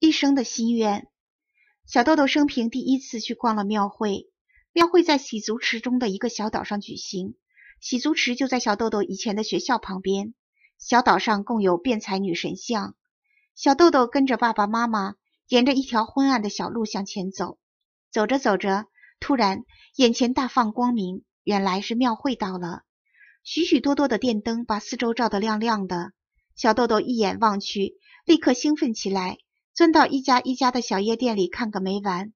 一生的心愿。小豆豆生平第一次去逛了庙会。庙会在洗足池中的一个小岛上举行。洗足池就在小豆豆以前的学校旁边。小岛上共有辩才女神像。小豆豆跟着爸爸妈妈，沿着一条昏暗的小路向前走。走着走着，突然眼前大放光明，原来是庙会到了。许许多多的电灯把四周照得亮亮的。小豆豆一眼望去，立刻兴奋起来。钻到一家一家的小夜店里看个没完，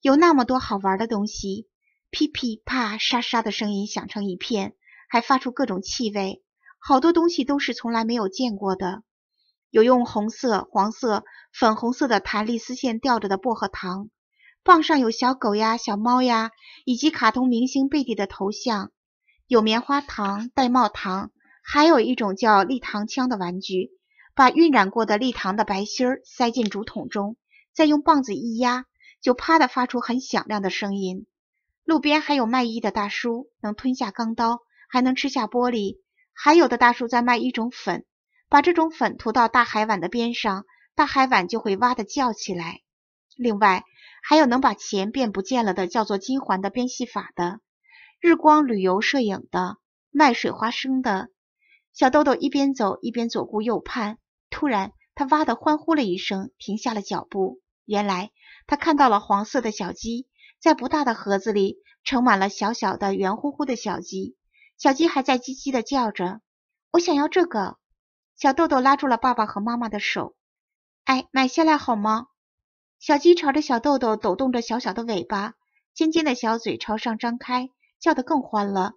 有那么多好玩的东西，噼噼啪、沙沙的声音响成一片，还发出各种气味，好多东西都是从来没有见过的。有用红色、黄色、粉红色的弹力丝线吊着的薄荷糖，棒上有小狗呀、小猫呀，以及卡通明星贝蒂的头像。有棉花糖、玳瑁糖，还有一种叫立糖枪的玩具。把晕染过的立糖的白芯儿塞进竹筒中，再用棒子一压，就啪的发出很响亮的声音。路边还有卖艺的大叔，能吞下钢刀，还能吃下玻璃。还有的大叔在卖一种粉，把这种粉涂到大海碗的边上，大海碗就会哇的叫起来。另外还有能把钱变不见了的，叫做金环的编戏法的，日光旅游摄影的，卖水花生的。小豆豆一边走一边左顾右盼。突然，他哇的欢呼了一声，停下了脚步。原来，他看到了黄色的小鸡，在不大的盒子里盛满了小小的圆乎乎的小鸡，小鸡还在叽叽的叫着。我想要这个！小豆豆拉住了爸爸和妈妈的手。哎，买下来好吗？小鸡朝着小豆豆抖动着小小的尾巴，尖尖的小嘴朝上张开，叫得更欢了。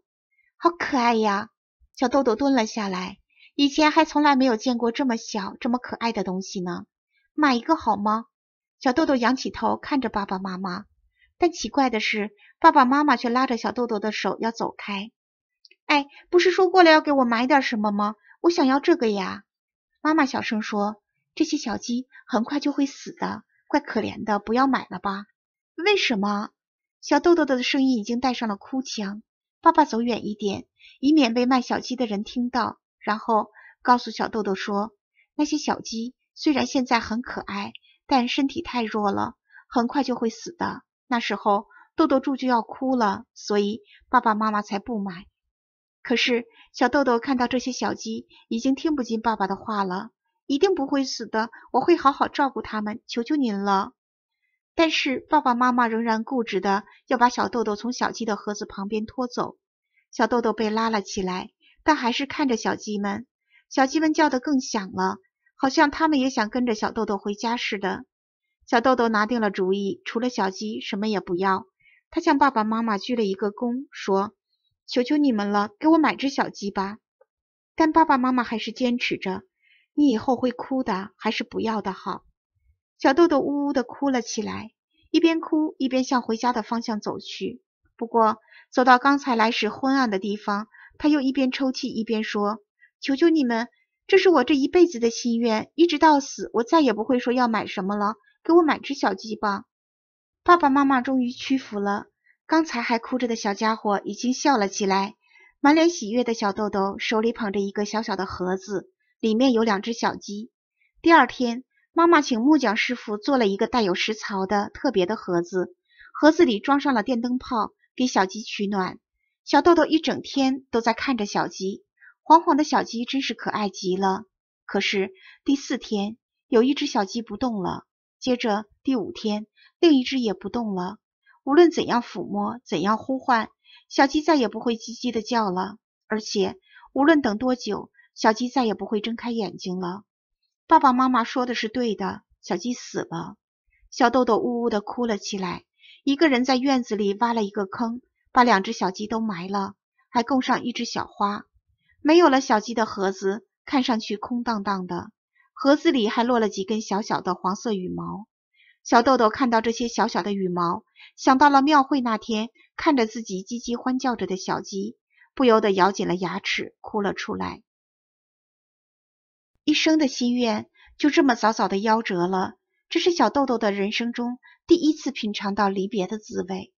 好可爱呀！小豆豆蹲了下来。以前还从来没有见过这么小、这么可爱的东西呢，买一个好吗？小豆豆仰起头看着爸爸妈妈，但奇怪的是，爸爸妈妈却拉着小豆豆的手要走开。哎，不是说过了要给我买点什么吗？我想要这个呀！妈妈小声说：“这些小鸡很快就会死的，怪可怜的，不要买了吧。”为什么？小豆豆的声音已经带上了哭腔。爸爸走远一点，以免被卖小鸡的人听到。然后告诉小豆豆说，那些小鸡虽然现在很可爱，但身体太弱了，很快就会死的。那时候豆豆住就要哭了，所以爸爸妈妈才不买。可是小豆豆看到这些小鸡，已经听不进爸爸的话了，一定不会死的，我会好好照顾它们，求求您了。但是爸爸妈妈仍然固执的要把小豆豆从小鸡的盒子旁边拖走，小豆豆被拉了起来。但还是看着小鸡们，小鸡们叫得更响了，好像他们也想跟着小豆豆回家似的。小豆豆拿定了主意，除了小鸡什么也不要。他向爸爸妈妈鞠了一个躬，说：“求求你们了，给我买只小鸡吧。”但爸爸妈妈还是坚持着：“你以后会哭的，还是不要的好。”小豆豆呜呜的哭了起来，一边哭一边向回家的方向走去。不过走到刚才来时昏暗的地方。他又一边抽泣一边说：“求求你们，这是我这一辈子的心愿，一直到死，我再也不会说要买什么了。给我买只小鸡吧！”爸爸妈妈终于屈服了。刚才还哭着的小家伙已经笑了起来，满脸喜悦的小豆豆手里捧着一个小小的盒子，里面有两只小鸡。第二天，妈妈请木匠师傅做了一个带有食槽的特别的盒子，盒子里装上了电灯泡，给小鸡取暖。小豆豆一整天都在看着小鸡，黄黄的小鸡真是可爱极了。可是第四天，有一只小鸡不动了；接着第五天，另一只也不动了。无论怎样抚摸，怎样呼唤，小鸡再也不会叽叽的叫了，而且无论等多久，小鸡再也不会睁开眼睛了。爸爸妈妈说的是对的，小鸡死了。小豆豆呜呜的哭了起来，一个人在院子里挖了一个坑。把两只小鸡都埋了，还供上一只小花。没有了小鸡的盒子，看上去空荡荡的。盒子里还落了几根小小的黄色羽毛。小豆豆看到这些小小的羽毛，想到了庙会那天看着自己叽叽欢叫着的小鸡，不由得咬紧了牙齿，哭了出来。一生的心愿就这么早早的夭折了。这是小豆豆的人生中第一次品尝到离别的滋味。